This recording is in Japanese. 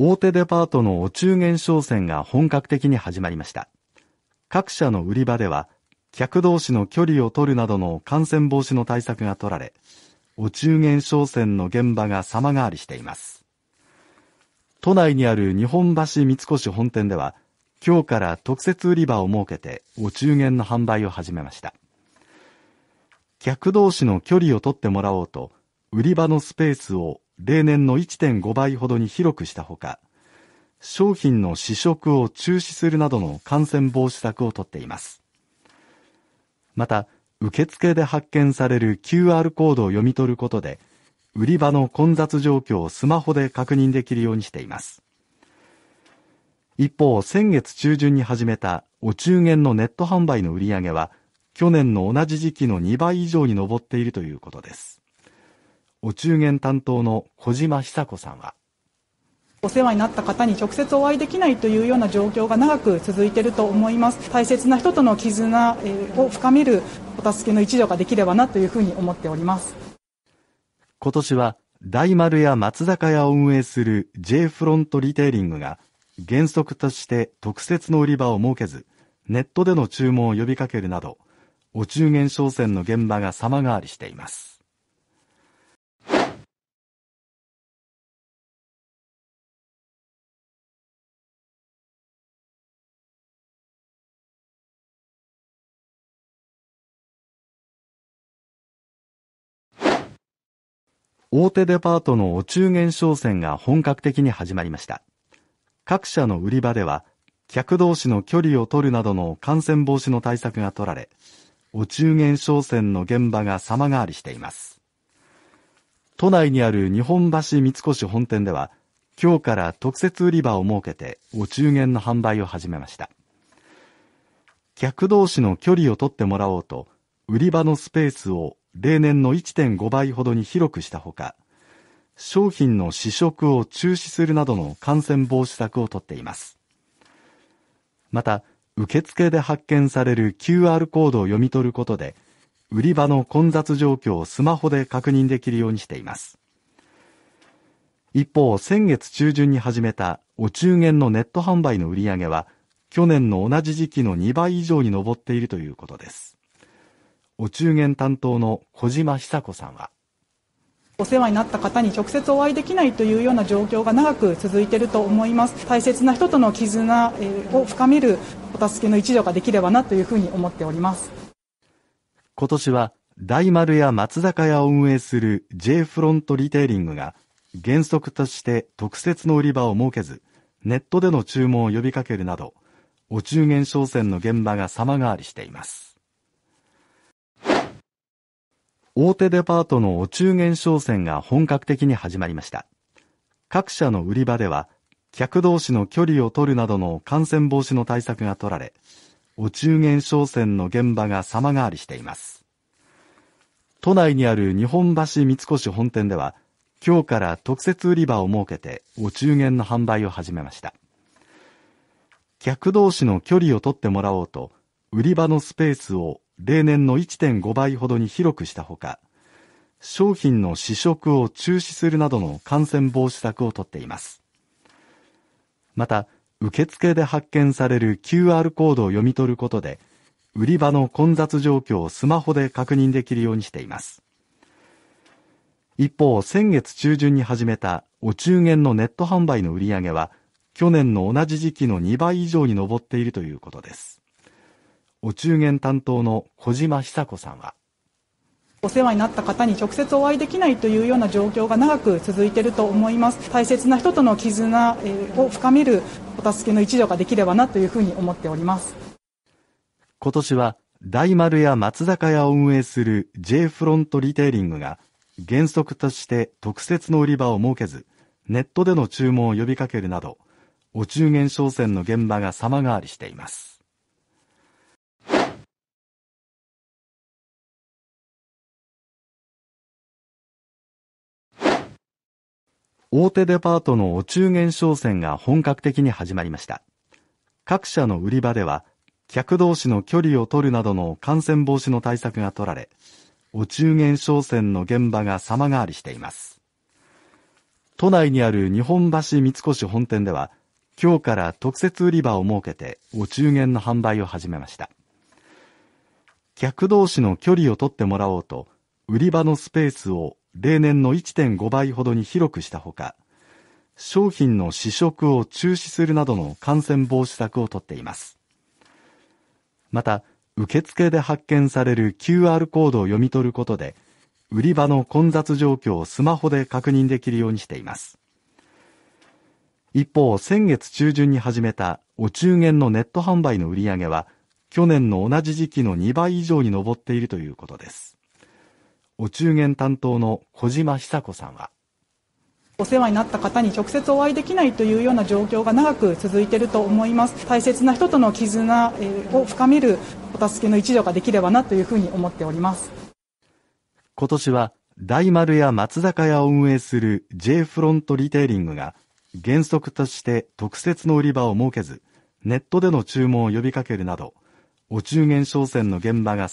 大手デパートのお中元商戦が本格的に始まりました。各社の売り場では、客同士の距離を取るなどの感染防止の対策が取られ、お中元商戦の現場が様変わりしています。都内にある日本橋三越本店では、今日から特設売り場を設けてお中元の販売を始めました。客同士の距離を取ってもらおうと、売り場のスペースを例年の1.5倍ほどに広くしたほか、商品の試食を中止するなどの感染防止策をとっています。また、受付で発見される QR コードを読み取ることで、売り場の混雑状況をスマホで確認できるようにしています。一方、先月中旬に始めたお中元のネット販売の売り上げは、去年の同じ時期の2倍以上に上っているということです。お中元担当の小島久子さんはお世話になった方に直接お会いできないというような状況が長く続いていると思います大切な人との絆を深めるお助けの一助ができればなというふうに思っております今年は大丸や松坂屋を運営する J フロントリテイリングが原則として特設の売り場を設けずネットでの注文を呼びかけるなどお中元商戦の現場が様変わりしています大手デパートのお中元商戦が本格的に始まりました各社の売り場では客同士の距離を取るなどの感染防止の対策が取られお中元商戦の現場が様変わりしています都内にある日本橋三越本店では今日から特設売り場を設けてお中元の販売を始めました客同士の距離を取ってもらおうと売り場のスペースを例年の1.5倍ほどに広くしたほか、商品の試食を中止するなどの感染防止策をとっています。また、受付で発見される QR コードを読み取ることで、売り場の混雑状況をスマホで確認できるようにしています。一方、先月中旬に始めたお中元のネット販売の売り上げは、去年の同じ時期の2倍以上に上っているということです。お中元担当の小島久子さんはお世話になった方に直接お会いできないというような状況が長く続いていると思います大切な人との絆を深めるお助けの一助ができればなというふうに思っております今年は大丸や松坂屋を運営する J フロントリテイリングが原則として特設の売り場を設けずネットでの注文を呼びかけるなどお中元商戦の現場が様変わりしています大手デパートのお中元商戦が本格的に始まりました。各社の売り場では、客同士の距離を取るなどの感染防止の対策が取られ、お中元商戦の現場が様変わりしています。都内にある日本橋三越本店では、今日から特設売り場を設けてお中元の販売を始めました。客同士の距離を取ってもらおうと、売り場のスペースを例年の1.5倍ほどに広くしたほか、商品の試食を中止するなどの感染防止策をとっています。また、受付で発見される QR コードを読み取ることで、売り場の混雑状況をスマホで確認できるようにしています。一方、先月中旬に始めたお中元のネット販売の売り上げは、去年の同じ時期の2倍以上に上っているということです。お中元担当の小島久子さんはお世話になった方に直接お会いできないというような状況が長く続いていると思います大切な人との絆を深めるお助けの一助ができればなというふうに思っております今年は大丸や松坂屋を運営する J フロントリテイリングが原則として特設の売り場を設けずネットでの注文を呼びかけるなどお中元商戦の現場が様変わりしています大手デパートのお中元商戦が本格的に始まりました各社の売り場では客同士の距離を取るなどの感染防止の対策が取られお中元商戦の現場が様変わりしています都内にある日本橋三越本店では今日から特設売り場を設けてお中元の販売を始めました客同士の距離を取ってもらおうと売り場のスペースを例年の1.5倍ほどに広くしたほか、商品の試食を中止するなどの感染防止策をとっています。また、受付で発見される QR コードを読み取ることで、売り場の混雑状況をスマホで確認できるようにしています。一方、先月中旬に始めたお中元のネット販売の売り上げは、去年の同じ時期の2倍以上に上っているということです。お中元担当の小島久子さんはお世話になった方に直接お会いできないというような状況が長く続いていると思います大切な人との絆を深めるお助けの一助ができればなというふうに思っております今年は大丸や松坂屋を運営する J フロントリテイリングが原則として特設の売り場を設けずネットでの注文を呼びかけるなどお中元商戦の現場が